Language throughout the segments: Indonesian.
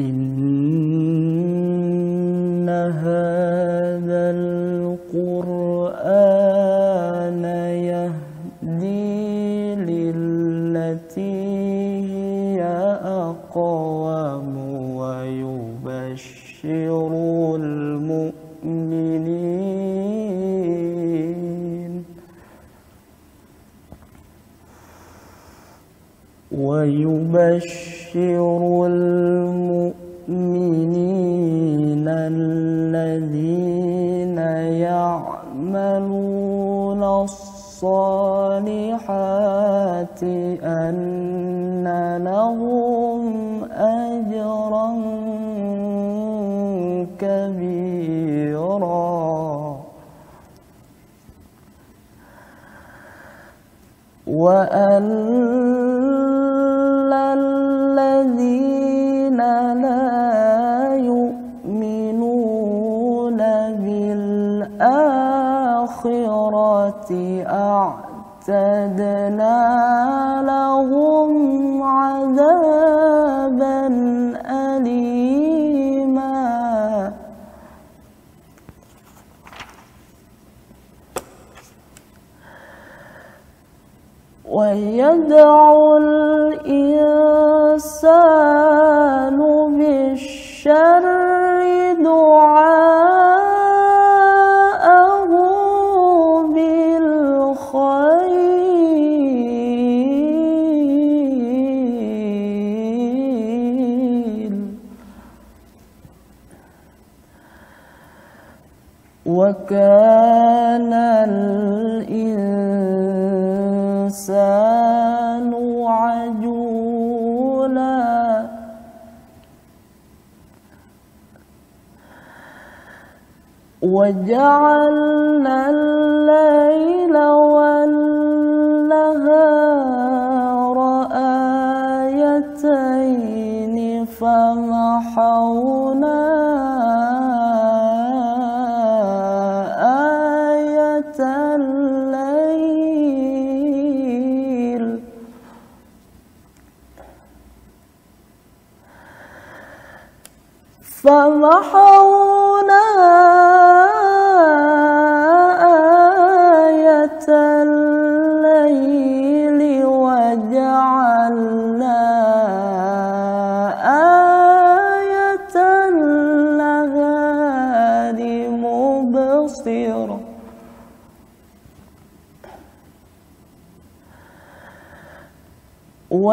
إنها لنأتين لهم أجرا كبيرا وأن الذين لا يؤمنون بالآخرة أعتدنا ذلك وجعلنا الليل والنهار آيتين فمحونا آية الليل فمحونا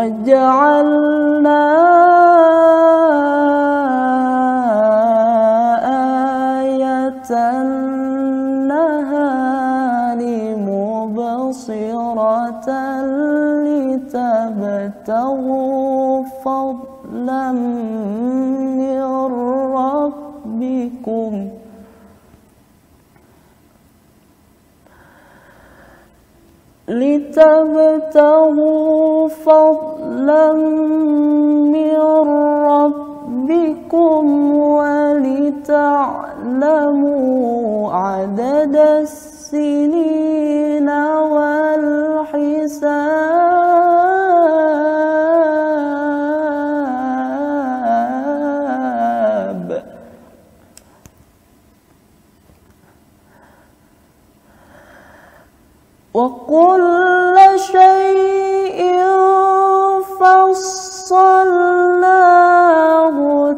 واجعلنا آية النهار مبصرة لتبتغوا فضلا من ربكم لتبتغوا فضلا من ربكم ولتعلموا عدد السنين والحساب وكل شيء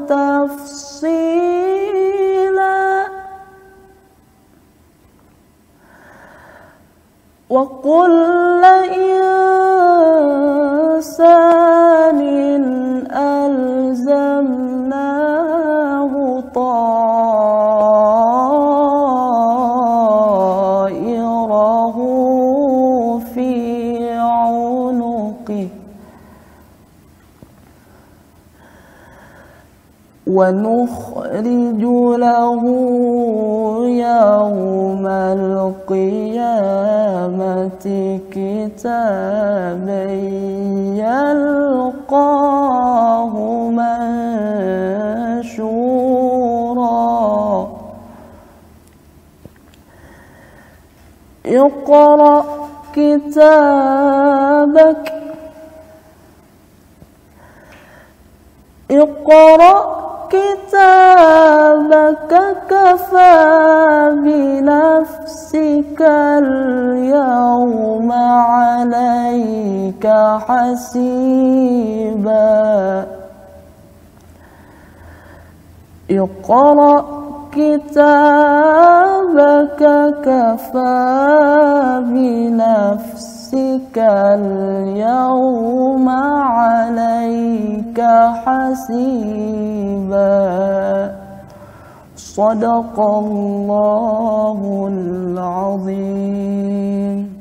تفصيلا وقل إنسان ألزمنا ونخرج له يوم القيامة كتابا يلقاه منشورا اقرأ كتابك اقرأ كتابك كفى بنفسك اليوم عليك حسيبا اقرأ كتابك كفى بنفسك اليوم عليك حسيبا صدق الله العظيم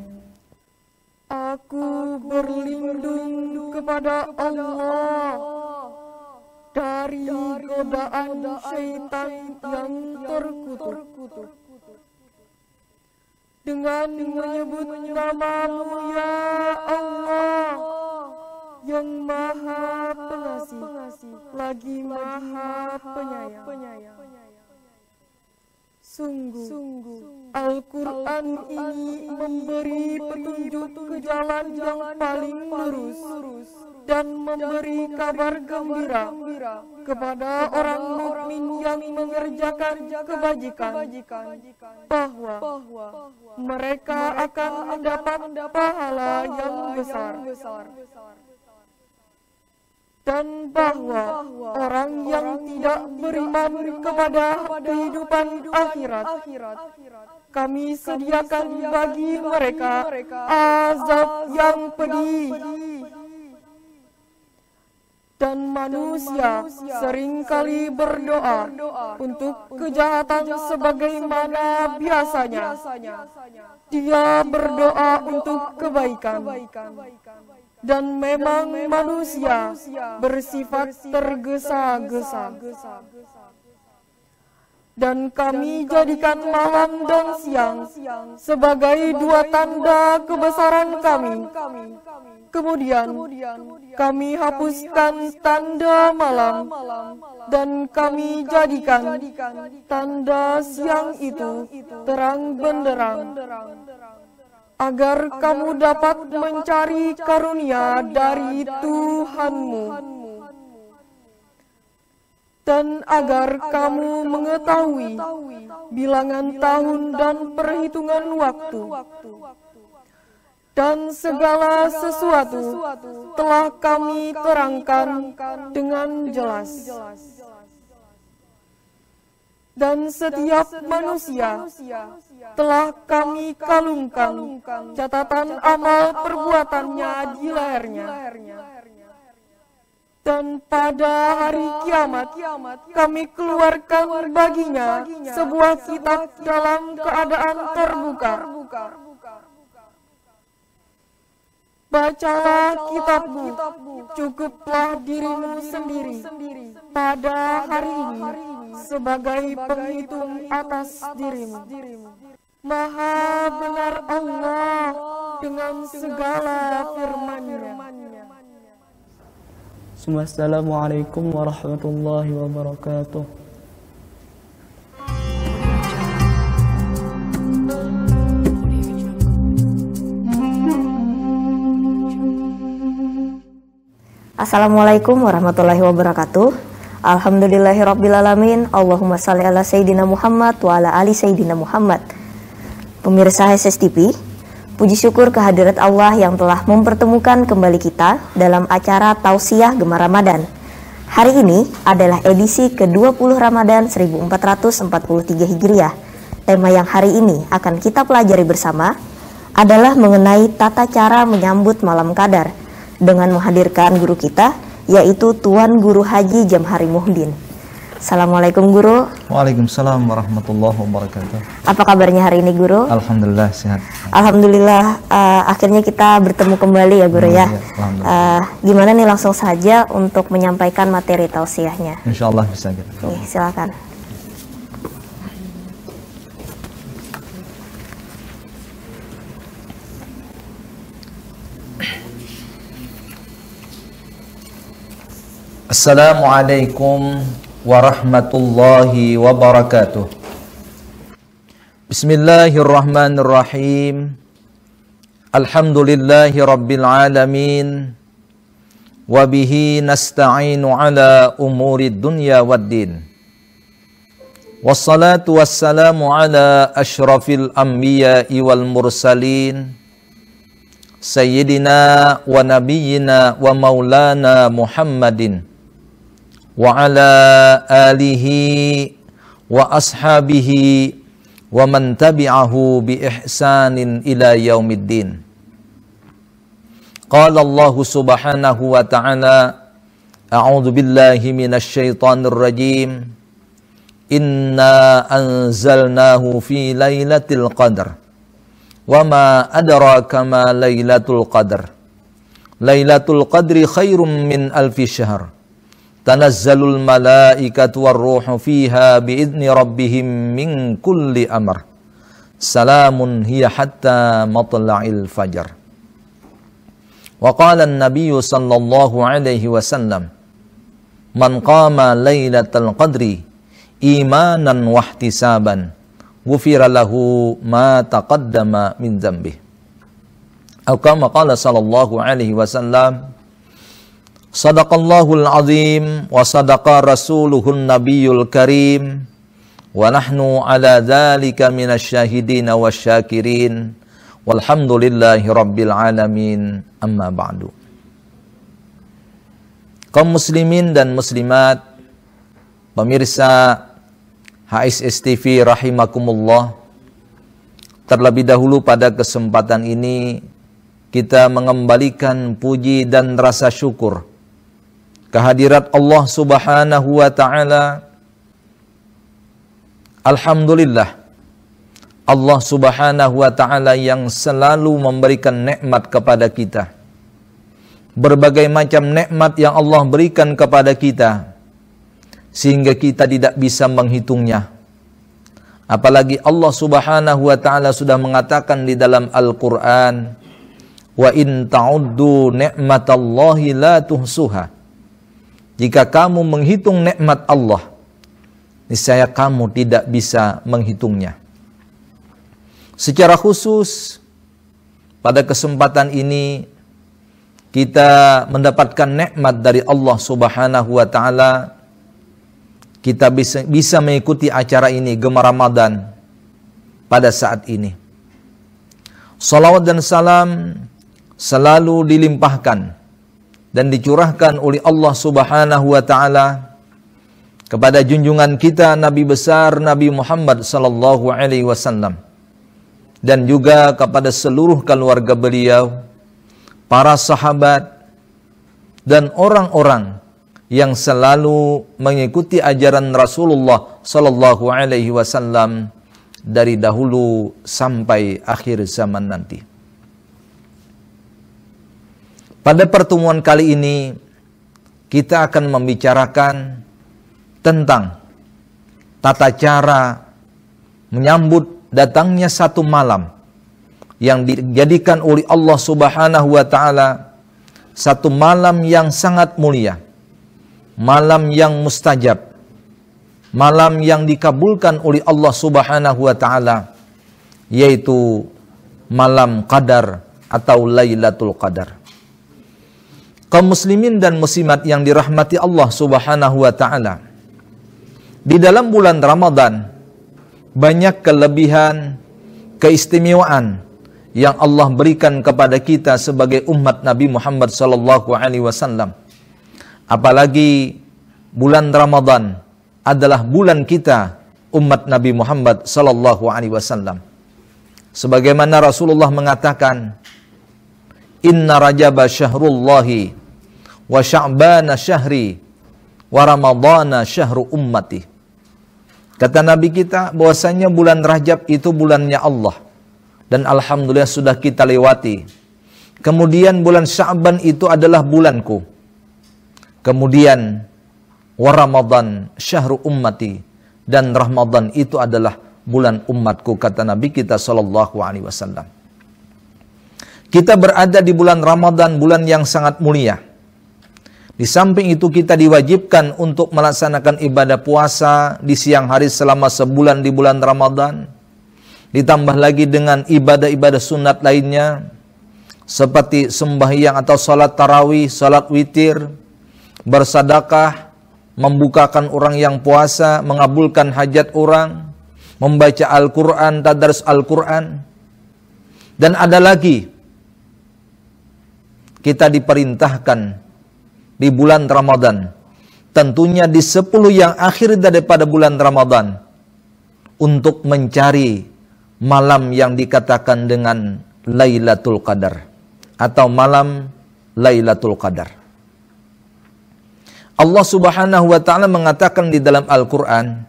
Aku berlindung kepada Allah dari godaan syaitan yang terkutuk dengan, dengan menyebut, menyebut namamu ya Allah yang maha pengasih lagi maha penyayang. Sungguh, sungguh Al-Quran Al ini memberi petunjuk ke jalan yang paling lurus dan memberi kabar gembira kepada orang mukmin yang mengerjakan kebajikan bahwa mereka akan mendapat pahala yang besar dan bahwa orang yang tidak beriman kepada kehidupan akhirat kami sediakan bagi mereka azab yang pedih dan manusia seringkali berdoa untuk kejahatan sebagaimana biasanya dia berdoa untuk kebaikan dan memang, manusia, bersifat, tergesa-gesa. Dan kami jadikan malam dan siang sebagai dua tanda kebesaran kami. kemudian kami hapuskan tanda malam dan kami jadikan tanda siang itu terang benderang agar, kamu dapat, mencari karunia dari, Tuhanmu, dan agar kamu mengetahui bilangan tahun dan perhitungan waktu, dan segala sesuatu telah kami terangkan dengan jelas. Dan setiap manusia telah kami kalungkan catatan amal perbuatannya di lehernya. Dan pada hari kiamat, kami keluarkan baginya sebuah kitab dalam keadaan terbuka. Bacalah kitabmu, cukuplah dirimu sendiri pada hari ini sebagai penghitung atas dirimu. Maha benar Allah dengan segala firman-Nya. Assalamualaikum warahmatullahi wabarakatuh. Assalamualaikum warahmatullahi wabarakatuh Alhamdulillahirrabbilalamin Allahumma salli ala Sayyidina Muhammad wa ala ali Sayyidina Muhammad Pemirsa HSS puji syukur kehadirat Allah yang telah mempertemukan kembali kita dalam acara Tausiah Gemar Ramadan. Hari ini adalah edisi ke-20 Ramadan 1443 Hijriah. Tema yang hari ini akan kita pelajari bersama adalah mengenai tata cara menyambut malam kadar dengan menghadirkan guru kita yaitu Tuan Guru Haji Jamhari Muhdin. Assalamualaikum Guru. Waalaikumsalam warahmatullahi wabarakatuh. Apa kabarnya hari ini Guru? Alhamdulillah sehat. Alhamdulillah uh, akhirnya kita bertemu kembali ya Guru ya. Uh, gimana nih langsung saja untuk menyampaikan materi tausiahnya. Insyaallah bisa gitu. Nih, silakan. Assalamualaikum ورحمة الله وبركاته بسم الله الرحمن الرحيم الحمد لله رب العالمين وبه نستعين على أمور الدنيا والدين والصلاة والسلام على أشرف الأنبياء والمرسلين سيدنا ونبينا ومولانا محمدٍ وعلى آله وأصحابه ومن تبعه بإحسان إلى يوم الدين قال الله سبحانه وتعالى أعوذ بالله من الشيطان الرجيم إنا أنزلناه في ليلة القدر وما أدراك ما ليلة القدر ليلة القدر خير من ألف شهر tanazzalul malaikatu warruhu fiha biidni rabbihim min kulli amr salamun hiya hatta matla'il fajar wa qala an-nabiy sallallahu alaihi wasallam man qama lailatal qadri imanan wahtisaban ghufira lahu ma taqaddama min dzambih atau qala sallallahu alaihi wasallam Sadaqallahul azim wa sadaqa rasuluhun nabiyul karim wa nahnu ala dhalika minasyahidina syakirin walhamdulillahi rabbil alamin amma ba'du kaum muslimin dan muslimat pemirsa HSS TV rahimakumullah terlebih dahulu pada kesempatan ini kita mengembalikan puji dan rasa syukur kehadirat Allah Subhanahu wa taala Alhamdulillah Allah Subhanahu wa taala yang selalu memberikan nikmat kepada kita berbagai macam nikmat yang Allah berikan kepada kita sehingga kita tidak bisa menghitungnya apalagi Allah Subhanahu wa taala sudah mengatakan di dalam Al-Qur'an wa in ta'uddu ni'matallahi la tuhsuha jika kamu menghitung nikmat Allah, niscaya kamu tidak bisa menghitungnya. Secara khusus, pada kesempatan ini kita mendapatkan nikmat dari Allah Subhanahu wa taala. Kita bisa bisa mengikuti acara ini gemar Ramadan pada saat ini. Salawat dan salam selalu dilimpahkan dan dicurahkan oleh Allah Subhanahu wa taala kepada junjungan kita Nabi besar Nabi Muhammad sallallahu alaihi wasallam dan juga kepada seluruh keluarga beliau, para sahabat dan orang-orang yang selalu mengikuti ajaran Rasulullah sallallahu alaihi wasallam dari dahulu sampai akhir zaman nanti. Pada pertemuan kali ini kita akan membicarakan tentang tata cara menyambut datangnya satu malam yang dijadikan oleh Allah Subhanahu wa taala satu malam yang sangat mulia, malam yang mustajab, malam yang dikabulkan oleh Allah Subhanahu wa taala yaitu malam qadar atau Lailatul Qadar kaum muslimin dan muslimat yang dirahmati Allah Subhanahu wa taala. Di dalam bulan Ramadan banyak kelebihan, keistimewaan yang Allah berikan kepada kita sebagai umat Nabi Muhammad sallallahu alaihi wasallam. Apalagi bulan Ramadan adalah bulan kita umat Nabi Muhammad sallallahu alaihi wasallam. Sebagaimana Rasulullah mengatakan, "Inna Rajaba syahrullahi wa sya'ban syahri wa ramadhan syahru ummati. Kata Nabi kita bahwasanya bulan Rajab itu bulannya Allah. Dan Alhamdulillah sudah kita lewati. Kemudian bulan Sya'ban itu adalah bulanku. Kemudian wa ramadhan syahru ummati dan Ramadan itu adalah bulan umatku kata Nabi kita sallallahu alaihi wasallam. Kita berada di bulan Ramadan, bulan yang sangat mulia di samping itu kita diwajibkan untuk melaksanakan ibadah puasa di siang hari selama sebulan di bulan Ramadan. Ditambah lagi dengan ibadah-ibadah sunat lainnya. Seperti sembahyang atau salat tarawih, salat witir, bersadakah, membukakan orang yang puasa, mengabulkan hajat orang, membaca Al-Quran, tadarus Al-Quran. Dan ada lagi, kita diperintahkan di bulan Ramadan. Tentunya di 10 yang akhir daripada bulan Ramadan. Untuk mencari malam yang dikatakan dengan Lailatul Qadar. Atau malam Lailatul Qadar. Allah subhanahu wa ta'ala mengatakan di dalam Al-Quran.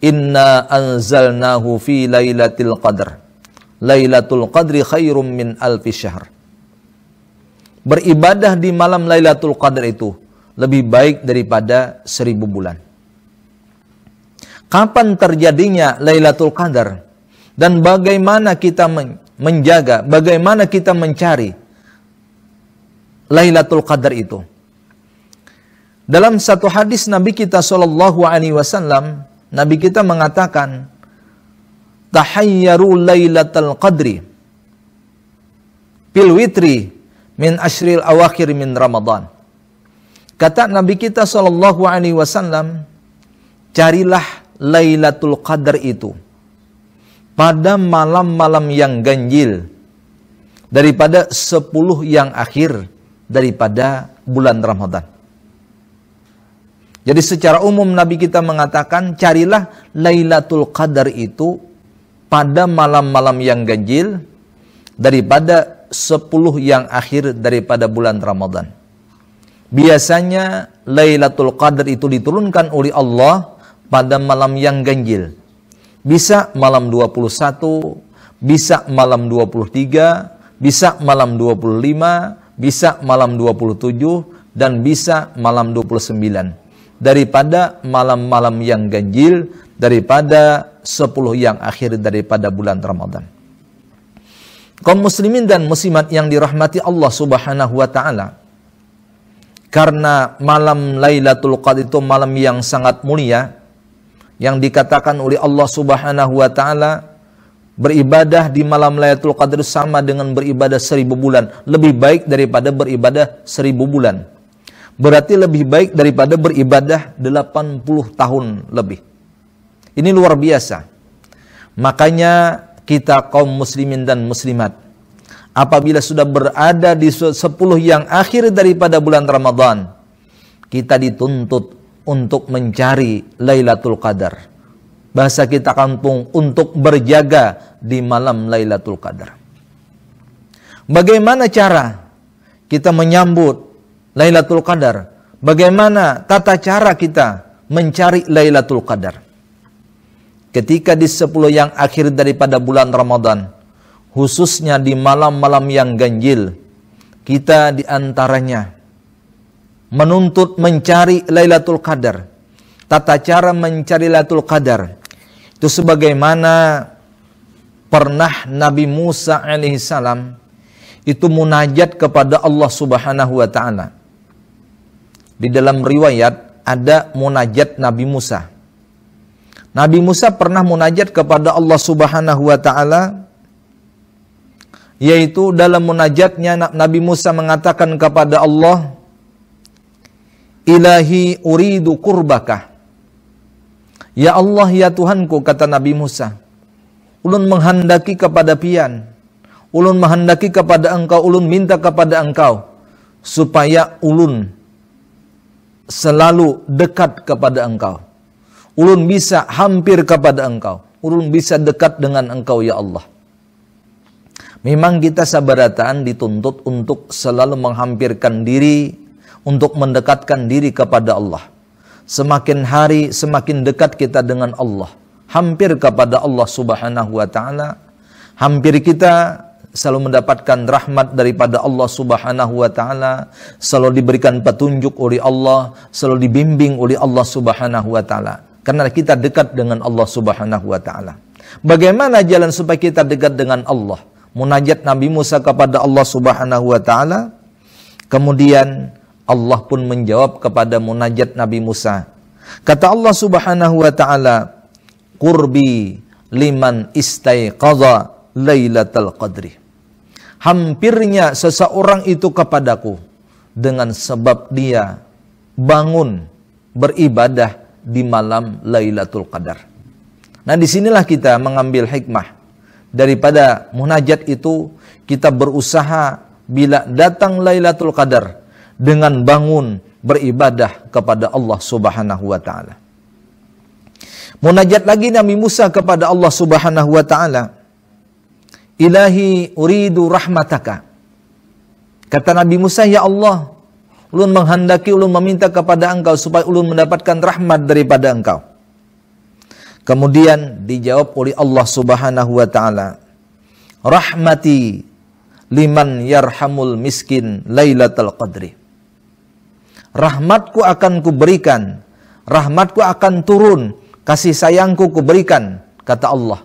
Inna anzalnahu fi Lailatul Qadar. Lailatul Qadri khairum min alfi syahr beribadah di malam Lailatul Qadar itu lebih baik daripada seribu bulan. Kapan terjadinya Lailatul Qadar dan bagaimana kita menjaga, bagaimana kita mencari Lailatul Qadar itu? Dalam satu hadis Nabi kita Shallallahu Alaihi Wasallam, Nabi kita mengatakan, "Tahayyaru Lailatul Qadri, pilwitri min ashril awakhir min Ramadan. Kata Nabi kita saw. Alaihi Wasallam, carilah Lailatul Qadar itu pada malam-malam yang ganjil daripada sepuluh yang akhir daripada bulan Ramadan. Jadi secara umum Nabi kita mengatakan carilah Lailatul Qadar itu pada malam-malam yang ganjil daripada sepuluh yang akhir daripada bulan Ramadhan Biasanya Lailatul Qadar itu diturunkan oleh Allah pada malam yang ganjil. Bisa malam 21, bisa malam 23, bisa malam 25, bisa malam 27, dan bisa malam 29. Daripada malam-malam yang ganjil, daripada 10 yang akhir daripada bulan Ramadhan kaum muslimin dan muslimat yang dirahmati Allah Subhanahu wa taala. Karena malam Lailatul Qadar itu malam yang sangat mulia yang dikatakan oleh Allah Subhanahu wa taala beribadah di malam Lailatul Qadar sama dengan beribadah seribu bulan, lebih baik daripada beribadah seribu bulan. Berarti lebih baik daripada beribadah 80 tahun lebih. Ini luar biasa. Makanya kita kaum muslimin dan muslimat apabila sudah berada di sepuluh yang akhir daripada bulan Ramadhan, kita dituntut untuk mencari Lailatul Qadar bahasa kita kampung untuk berjaga di malam Lailatul Qadar bagaimana cara kita menyambut Lailatul Qadar bagaimana tata cara kita mencari Lailatul Qadar ketika di sepuluh yang akhir daripada bulan Ramadan, khususnya di malam-malam yang ganjil, kita di antaranya menuntut mencari Lailatul Qadar. Tata cara mencari Lailatul Qadar itu sebagaimana pernah Nabi Musa alaihissalam itu munajat kepada Allah Subhanahu wa taala. Di dalam riwayat ada munajat Nabi Musa. Nabi Musa pernah munajat kepada Allah Subhanahu wa taala yaitu dalam munajatnya Nabi Musa mengatakan kepada Allah Ilahi uridu kurbakah Ya Allah ya Tuhanku kata Nabi Musa Ulun menghendaki kepada pian Ulun menghendaki kepada engkau Ulun minta kepada engkau Supaya ulun selalu dekat kepada engkau ulun bisa hampir kepada engkau ulun bisa dekat dengan engkau ya Allah memang kita sabarataan dituntut untuk selalu menghampirkan diri untuk mendekatkan diri kepada Allah semakin hari semakin dekat kita dengan Allah hampir kepada Allah Subhanahu wa taala hampir kita selalu mendapatkan rahmat daripada Allah Subhanahu wa taala, selalu diberikan petunjuk oleh Allah, selalu dibimbing oleh Allah Subhanahu wa taala karena kita dekat dengan Allah Subhanahu wa taala. Bagaimana jalan supaya kita dekat dengan Allah? Munajat Nabi Musa kepada Allah Subhanahu wa taala. Kemudian Allah pun menjawab kepada munajat Nabi Musa. Kata Allah Subhanahu wa taala, "Qurbi liman istaiqadha Lailatul Qadri." Hampirnya seseorang itu kepadaku dengan sebab dia bangun beribadah di malam Lailatul Qadar. Nah, disinilah kita mengambil hikmah daripada munajat itu kita berusaha bila datang Lailatul Qadar dengan bangun beribadah kepada Allah Subhanahu wa taala. Munajat lagi Nabi Musa kepada Allah Subhanahu wa taala. Ilahi uridu rahmataka. Kata Nabi Musa, "Ya Allah, ulun menghendaki, ulun meminta kepada engkau supaya ulun mendapatkan rahmat daripada engkau. Kemudian dijawab oleh Allah Subhanahu wa taala, "Rahmati liman yarhamul miskin lailatul qadri." Rahmatku akan kuberikan, rahmatku akan turun, kasih sayangku kuberikan, kata Allah,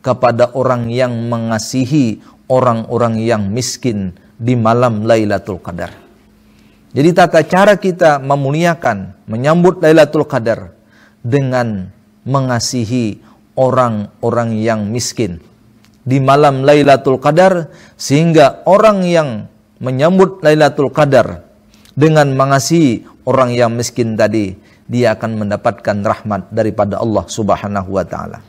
kepada orang yang mengasihi orang-orang yang miskin di malam Lailatul Qadar. Jadi tata cara kita memuliakan, menyambut Lailatul Qadar dengan mengasihi orang-orang yang miskin. Di malam Lailatul Qadar sehingga orang yang menyambut Lailatul Qadar dengan mengasihi orang yang miskin tadi, dia akan mendapatkan rahmat daripada Allah Subhanahu wa taala.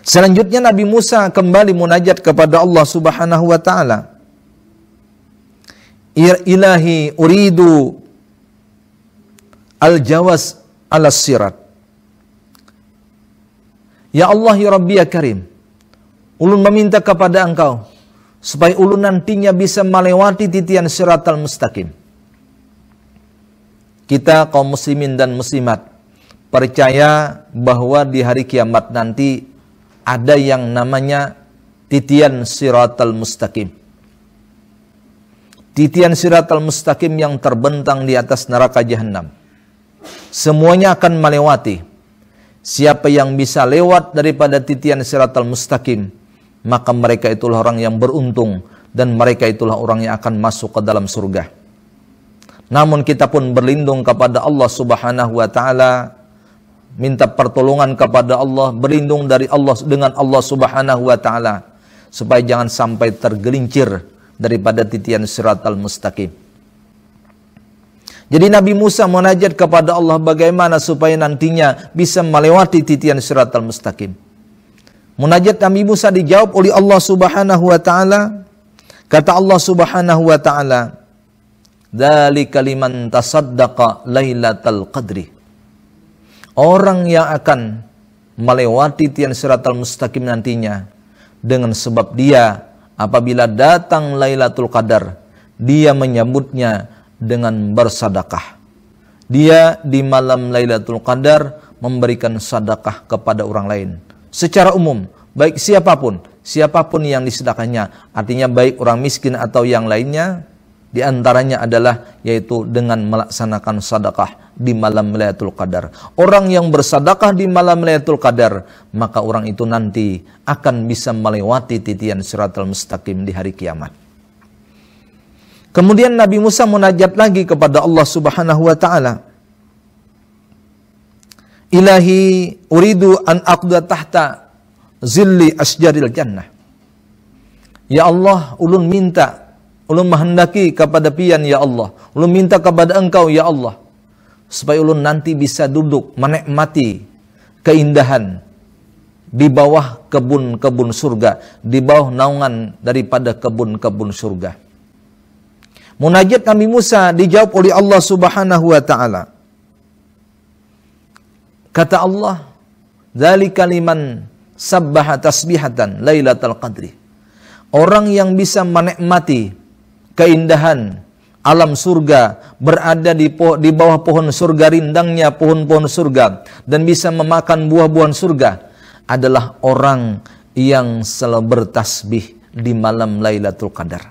Selanjutnya Nabi Musa kembali munajat kepada Allah Subhanahu wa taala ilahi uridu al-jawas ala sirat. Ya Allah ya Rabbi ya Karim, ulun meminta kepada engkau, supaya ulun nantinya bisa melewati titian sirat al mustaqim. Kita kaum muslimin dan muslimat, percaya bahwa di hari kiamat nanti ada yang namanya titian siratal mustaqim titian sirat al mustaqim yang terbentang di atas neraka jahanam. Semuanya akan melewati. Siapa yang bisa lewat daripada titian sirat al mustaqim, maka mereka itulah orang yang beruntung dan mereka itulah orang yang akan masuk ke dalam surga. Namun kita pun berlindung kepada Allah Subhanahu wa taala, minta pertolongan kepada Allah, berlindung dari Allah dengan Allah Subhanahu wa taala supaya jangan sampai tergelincir daripada titian surat al-mustaqim. Jadi Nabi Musa munajat kepada Allah bagaimana supaya nantinya bisa melewati titian surat al-mustaqim. Munajat Nabi Musa dijawab oleh Allah Subhanahu wa taala. Kata Allah Subhanahu wa taala, "Dzalika liman tasaddaqa lailatal qadri." Orang yang akan melewati titian siratal mustaqim nantinya dengan sebab dia apabila datang Lailatul Qadar, dia menyambutnya dengan bersadakah. Dia di malam Lailatul Qadar memberikan sadakah kepada orang lain. Secara umum, baik siapapun, siapapun yang disedakannya, artinya baik orang miskin atau yang lainnya, di antaranya adalah yaitu dengan melaksanakan sedekah di malam Lailatul Qadar. Orang yang bersedekah di malam Lailatul Qadar, maka orang itu nanti akan bisa melewati titian siratal mustaqim di hari kiamat. Kemudian Nabi Musa munajat lagi kepada Allah Subhanahu wa taala. Ilahi uridu an aqda tahta zilli asjaril jannah. Ya Allah, ulun minta Ulun menghendaki kepada pian ya Allah. Ulun minta kepada engkau ya Allah. Supaya ulun nanti bisa duduk menikmati keindahan di bawah kebun-kebun surga, di bawah naungan daripada kebun-kebun surga. Munajat kami Musa dijawab oleh Allah Subhanahu wa taala. Kata Allah, dari liman sabbaha tasbihatan lailatal qadri." Orang yang bisa menikmati keindahan alam surga, berada di, po di bawah pohon surga, rindangnya pohon-pohon surga, dan bisa memakan buah-buahan surga, adalah orang yang selalu bertasbih di malam Lailatul Qadar.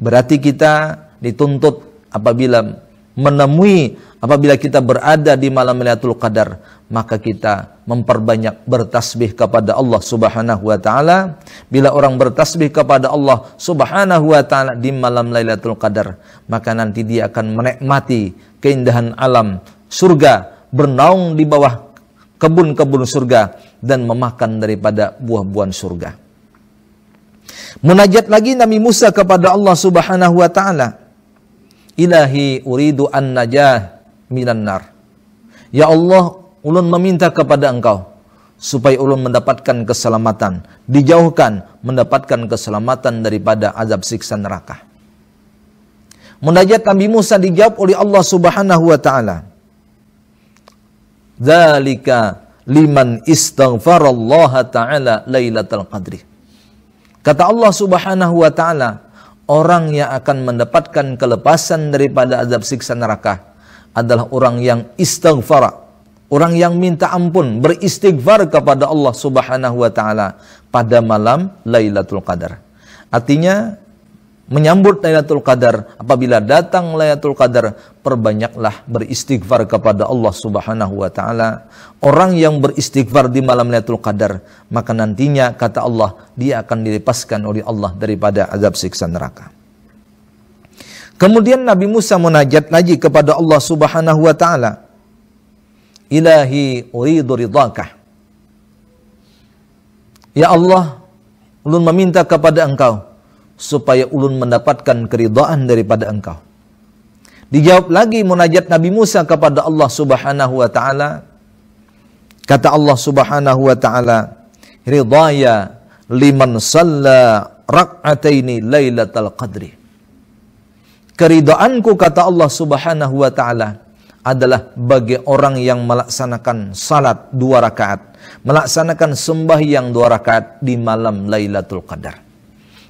Berarti kita dituntut apabila menemui apabila kita berada di malam Lailatul Qadar maka kita memperbanyak bertasbih kepada Allah Subhanahu wa taala bila orang bertasbih kepada Allah Subhanahu wa taala di malam Lailatul Qadar maka nanti dia akan menikmati keindahan alam surga bernaung di bawah kebun-kebun surga dan memakan daripada buah-buahan surga Munajat lagi Nabi Musa kepada Allah Subhanahu wa taala Ilahi uridu an najah minan nar. Ya Allah, ulun meminta kepada engkau supaya ulun mendapatkan keselamatan, dijauhkan mendapatkan keselamatan daripada azab siksa neraka. Munajat Nabi Musa dijawab oleh Allah Subhanahu wa taala. Zalika liman istaghfarallaha ta'ala lailatul qadri. Kata Allah Subhanahu wa taala, orang yang akan mendapatkan kelepasan daripada azab siksa neraka adalah orang yang istighfar, orang yang minta ampun, beristighfar kepada Allah Subhanahu wa taala pada malam Lailatul Qadar. Artinya menyambut Lailatul Qadar. Apabila datang Lailatul Qadar, perbanyaklah beristighfar kepada Allah Subhanahu wa taala. Orang yang beristighfar di malam Lailatul Qadar, maka nantinya kata Allah, dia akan dilepaskan oleh Allah daripada azab siksa neraka. Kemudian Nabi Musa menajat lagi kepada Allah Subhanahu wa taala. Ilahi uridu ridhaka. Ya Allah, ulun meminta kepada Engkau supaya ulun mendapatkan keridhaan daripada engkau. Dijawab lagi munajat Nabi Musa kepada Allah Subhanahu wa taala. Kata Allah Subhanahu wa taala, "Ridaya liman salla rak'ataini lailatal qadri." Keridaanku kata Allah Subhanahu wa taala adalah bagi orang yang melaksanakan salat dua rakaat, melaksanakan sembahyang dua rakaat di malam Lailatul Qadar.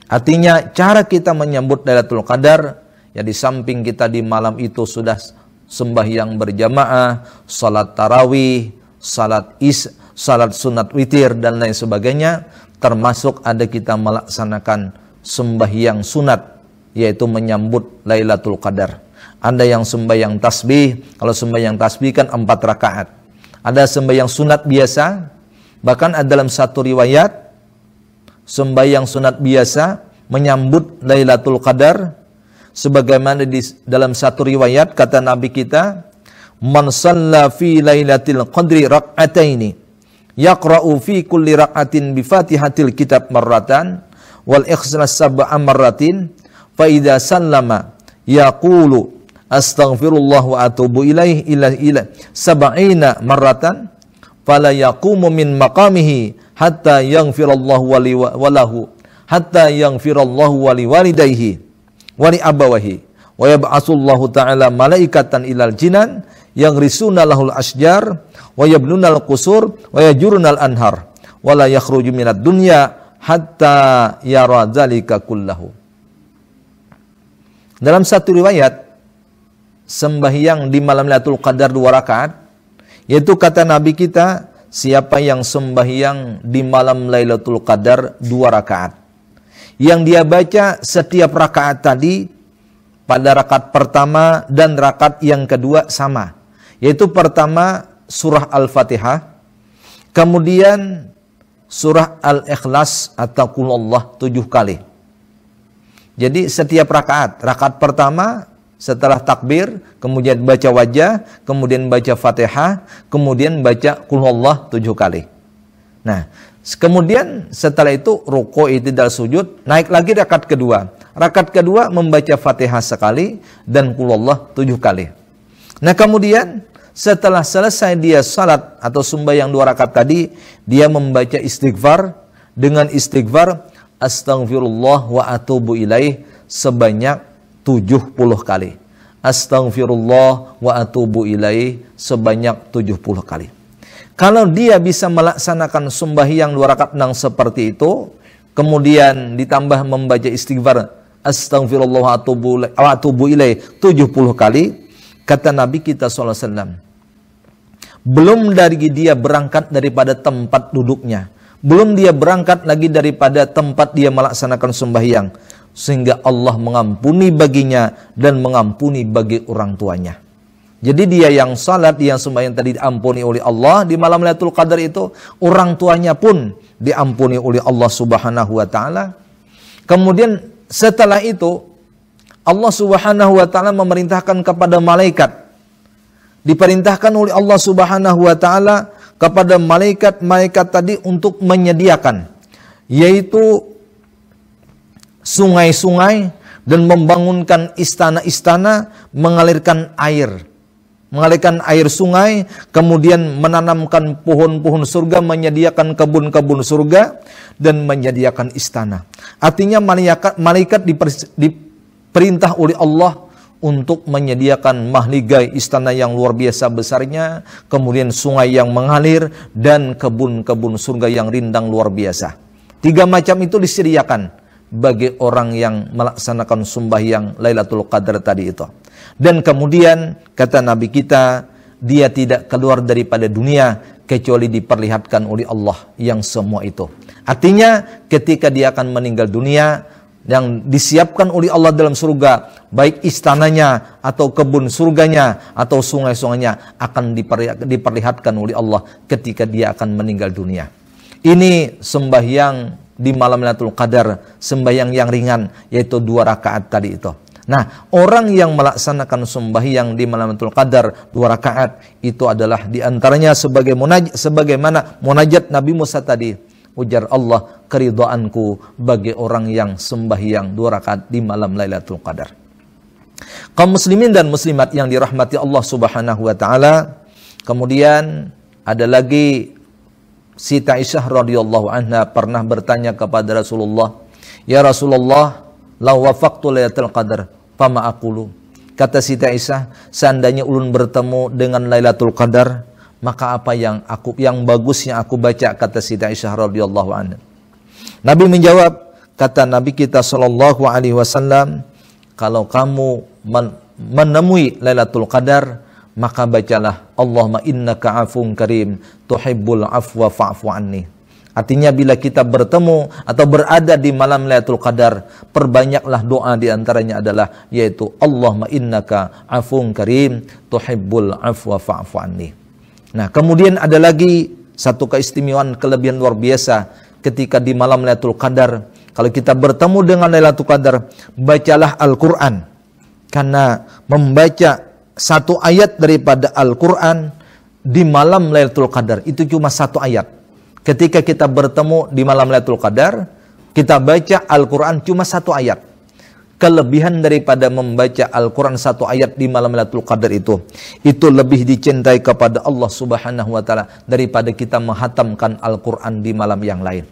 Artinya cara kita menyambut Lailatul Qadar ya di samping kita di malam itu sudah sembahyang berjamaah, salat tarawih, salat is, salat sunat witir dan lain sebagainya, termasuk ada kita melaksanakan sembahyang sunat yaitu menyambut Lailatul Qadar. Ada yang sembahyang tasbih, kalau sembahyang tasbih kan empat rakaat. Ada sembahyang sunat biasa, bahkan ada dalam satu riwayat sembahyang sunat biasa menyambut Lailatul Qadar sebagaimana di dalam satu riwayat kata Nabi kita man salla fi lailatil qadri raq'ataini yaqra'u fi kulli rak'atin bi Fatihatil Kitab marratan wal ikhlas sab'a marratin fa idza sallama yaqulu astaghfirullah wa atubu ilaih ila ila sab'ina marratan fala yaqumu min maqamihi hatta yang yaghfirallahu wali walahu hatta yaghfirallahu wali walidayhi wali abawahi wa yab'atsullahu ta'ala malaikatan ilal jinan yang risuna lahul asjar wa yablunal qusur wa yajurunal anhar wa la yakhruju minad dunya hatta yara dzalika kullahu dalam satu riwayat sembahyang di malam Lailatul Qadar dua rakaat yaitu kata nabi kita siapa yang sembahyang di malam Lailatul Qadar dua rakaat. Yang dia baca setiap rakaat tadi pada rakaat pertama dan rakaat yang kedua sama. Yaitu pertama surah Al-Fatihah, kemudian surah Al-Ikhlas atau kulullah tujuh kali. Jadi setiap rakaat, rakaat pertama setelah takbir, kemudian baca wajah, kemudian baca fatihah, kemudian baca kulullah tujuh kali. Nah, kemudian setelah itu ruko itu dan sujud, naik lagi rakaat kedua. Rakaat kedua membaca fatihah sekali dan kulullah tujuh kali. Nah, kemudian setelah selesai dia salat atau yang dua rakaat tadi, dia membaca istighfar dengan istighfar astagfirullah wa atubu ilaih sebanyak 70 kali. Astagfirullah wa atubu ilaih sebanyak 70 kali. Kalau dia bisa melaksanakan sembahyang dua rakaat nang seperti itu, kemudian ditambah membaca istighfar astagfirullah wa atubu, wa atubu ilaih 70 kali, kata Nabi kita SAW, belum dari dia berangkat daripada tempat duduknya, belum dia berangkat lagi daripada tempat dia melaksanakan sembahyang sehingga Allah mengampuni baginya dan mengampuni bagi orang tuanya. Jadi dia yang salat, dia yang sembahyang tadi diampuni oleh Allah di malam Lailatul Qadar itu, orang tuanya pun diampuni oleh Allah Subhanahu wa taala. Kemudian setelah itu Allah Subhanahu wa taala memerintahkan kepada malaikat diperintahkan oleh Allah Subhanahu wa taala kepada malaikat-malaikat tadi untuk menyediakan yaitu sungai-sungai dan membangunkan istana-istana mengalirkan air mengalirkan air sungai, kemudian menanamkan pohon-pohon surga, menyediakan kebun-kebun surga, dan menyediakan istana. Artinya malaikat, malaikat diperintah oleh Allah untuk menyediakan mahligai istana yang luar biasa besarnya, kemudian sungai yang mengalir, dan kebun-kebun surga yang rindang luar biasa. Tiga macam itu disediakan bagi orang yang melaksanakan yang Lailatul Qadar tadi itu. Dan kemudian kata Nabi kita, dia tidak keluar daripada dunia kecuali diperlihatkan oleh Allah yang semua itu. Artinya ketika dia akan meninggal dunia yang disiapkan oleh Allah dalam surga, baik istananya atau kebun surganya atau sungai-sungainya akan diperlihatkan oleh Allah ketika dia akan meninggal dunia. Ini sembahyang di malam Lailatul Qadar sembahyang yang ringan yaitu dua rakaat tadi itu. Nah, orang yang melaksanakan sembahyang di malam Lailatul Qadar dua rakaat itu adalah di antaranya sebagai munaj sebagaimana munajat Nabi Musa tadi. Ujar Allah keridoanku bagi orang yang sembahyang dua rakaat di malam Lailatul Qadar. Kaum muslimin dan muslimat yang dirahmati Allah Subhanahu wa taala. Kemudian ada lagi Sita Aisyah radhiyallahu anha pernah bertanya kepada Rasulullah, "Ya Rasulullah, law wafaqtu Lailatul Qadar, fama aqulu?" Kata Sita Aisyah, "Seandainya ulun bertemu dengan Lailatul Qadar, maka apa yang aku yang bagus yang aku baca?" kata Sita Aisyah radhiyallahu anha. Nabi menjawab, kata Nabi kita sallallahu alaihi wasallam, "Kalau kamu menemui Lailatul Qadar, maka bacalah Allahumma innaka afun karim tuhibbul afwa fa'fu anni. Artinya bila kita bertemu atau berada di malam Lailatul Qadar, perbanyaklah doa di antaranya adalah yaitu Allahumma innaka afun karim tuhibbul afwa fa'fu anni. Nah, kemudian ada lagi satu keistimewaan kelebihan luar biasa ketika di malam Lailatul Qadar kalau kita bertemu dengan Lailatul Qadar bacalah Al-Qur'an karena membaca satu ayat daripada Al-Quran di malam Lailatul Qadar. Itu cuma satu ayat. Ketika kita bertemu di malam Lailatul Qadar, kita baca Al-Quran cuma satu ayat. Kelebihan daripada membaca Al-Quran satu ayat di malam Lailatul Qadar itu, itu lebih dicintai kepada Allah Subhanahu wa Ta'ala daripada kita menghatamkan Al-Quran di malam yang lain.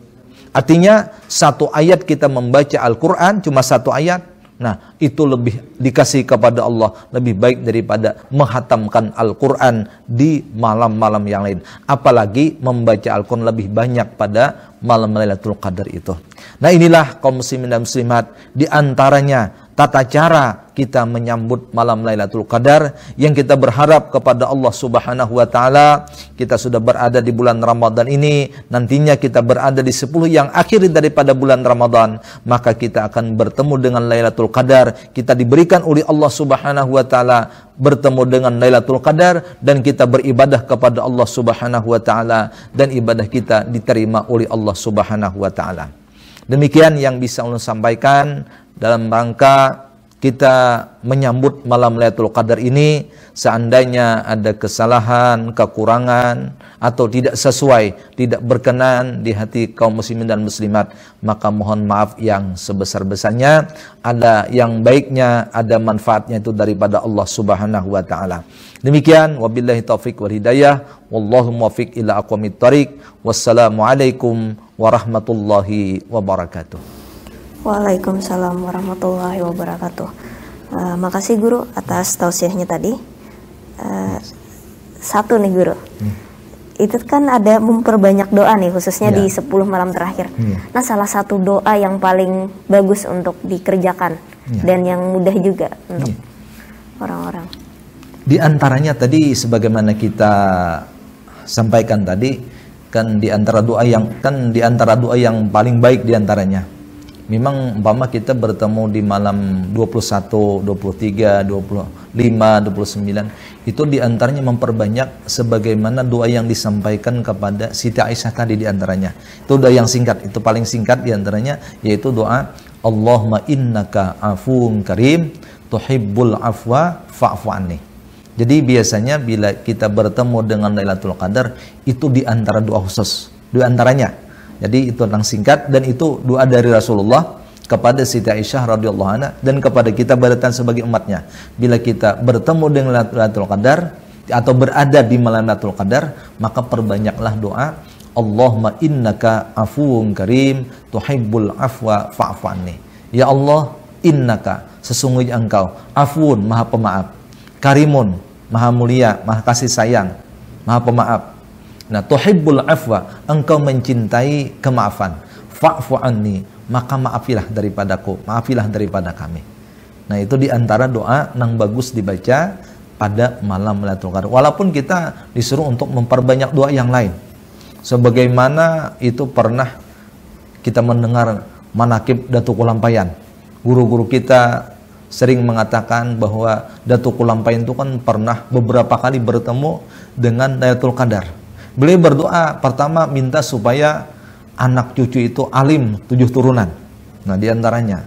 Artinya, satu ayat kita membaca Al-Quran cuma satu ayat, Nah, itu lebih dikasih kepada Allah lebih baik daripada menghatamkan Al-Qur'an di malam-malam yang lain, apalagi membaca Al-Qur'an lebih banyak pada malam Lailatul Qadar itu. Nah, inilah kaum muslimin dan muslimat di antaranya tata cara kita menyambut malam Lailatul Qadar yang kita berharap kepada Allah Subhanahu wa taala kita sudah berada di bulan Ramadan ini nantinya kita berada di 10 yang akhir daripada bulan Ramadan maka kita akan bertemu dengan Lailatul Qadar kita diberikan oleh Allah Subhanahu wa taala bertemu dengan Lailatul Qadar dan kita beribadah kepada Allah Subhanahu wa taala dan ibadah kita diterima oleh Allah Subhanahu wa taala Demikian yang bisa Allah sampaikan dalam rangka kita menyambut malam Lailatul Qadar ini seandainya ada kesalahan, kekurangan atau tidak sesuai, tidak berkenan di hati kaum muslimin dan muslimat, maka mohon maaf yang sebesar-besarnya, ada yang baiknya, ada manfaatnya itu daripada Allah Subhanahu wa taala. Demikian wabillahi taufik wal hidayah, wallahu muwaffiq ila aqwamit thariq. Wassalamualaikum warahmatullahi wabarakatuh. Waalaikumsalam warahmatullahi wabarakatuh. Uh, makasih guru atas tausiahnya tadi. Uh, satu nih guru. Hmm. Itu kan ada memperbanyak doa nih khususnya ya. di 10 iya. malam terakhir. Hmm. Nah, salah satu doa yang paling bagus untuk dikerjakan ya. dan yang mudah juga untuk iya. orang-orang. Ya. Di antaranya tadi sebagaimana kita sampaikan tadi kan di antara doa yang kan di antara doa yang paling baik di antaranya memang umpama kita bertemu di malam 21, 23, 25, 29 itu diantaranya memperbanyak sebagaimana doa yang disampaikan kepada Siti Aisyah tadi diantaranya itu doa yang singkat itu paling singkat diantaranya yaitu doa Allahumma innaka afuun karim tuhibbul afwa fa'fu'ani jadi biasanya bila kita bertemu dengan Lailatul Qadar itu diantara doa khusus diantaranya jadi itu tentang singkat dan itu doa dari Rasulullah kepada Siti Aisyah radhiyallahu anha dan kepada kita baratan sebagai umatnya. Bila kita bertemu dengan Lailatul Qadar atau berada di malam Lailatul Qadar, maka perbanyaklah doa Allahumma innaka afuwun karim tuhibbul afwa fa'fani. Ya Allah, innaka sesungguhnya engkau afun maha pemaaf, karimun maha mulia, maha kasih sayang, maha pemaaf. Nah, tuhibbul afwa, engkau mencintai kemaafan. Fa'fu anni, maka maafilah daripadaku, maafilah daripada kami. Nah, itu diantara doa yang bagus dibaca pada malam Lailatul Qadar. Walaupun kita disuruh untuk memperbanyak doa yang lain. Sebagaimana itu pernah kita mendengar manakib Datuk Kulampayan. Guru-guru kita sering mengatakan bahwa Datuk Kulampayan itu kan pernah beberapa kali bertemu dengan Lailatul Qadar Beliau berdoa pertama minta supaya anak cucu itu alim tujuh turunan. Nah diantaranya.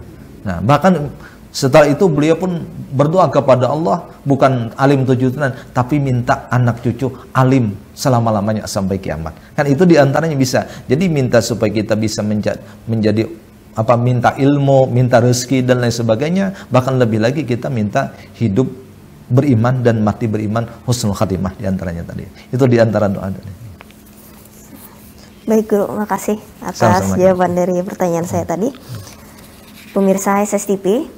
Nah bahkan setelah itu beliau pun berdoa kepada Allah bukan alim tujuh turunan tapi minta anak cucu alim selama lamanya sampai kiamat. Kan itu diantaranya bisa. Jadi minta supaya kita bisa menja menjadi apa minta ilmu, minta rezeki dan lain sebagainya. Bahkan lebih lagi kita minta hidup beriman dan mati beriman husnul khatimah diantaranya tadi itu diantara doa tadi baik guru makasih atas Sama-sama. jawaban dari pertanyaan saya tadi pemirsa SSTP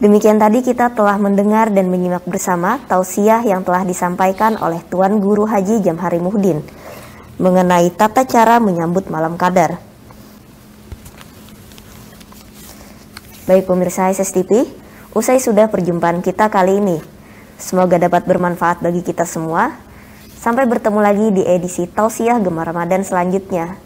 Demikian tadi kita telah mendengar dan menyimak bersama tausiah yang telah disampaikan oleh Tuan Guru Haji Jamhari Muhdin mengenai tata cara menyambut malam kadar. Baik pemirsa SSTP, usai sudah perjumpaan kita kali ini. Semoga dapat bermanfaat bagi kita semua. Sampai bertemu lagi di edisi Tausiah Gemar Ramadan selanjutnya.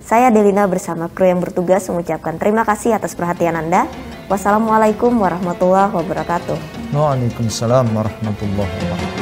Saya Delina bersama kru yang bertugas mengucapkan terima kasih atas perhatian Anda. Wassalamualaikum warahmatullahi wabarakatuh. Waalaikumsalam warahmatullahi wabarakatuh.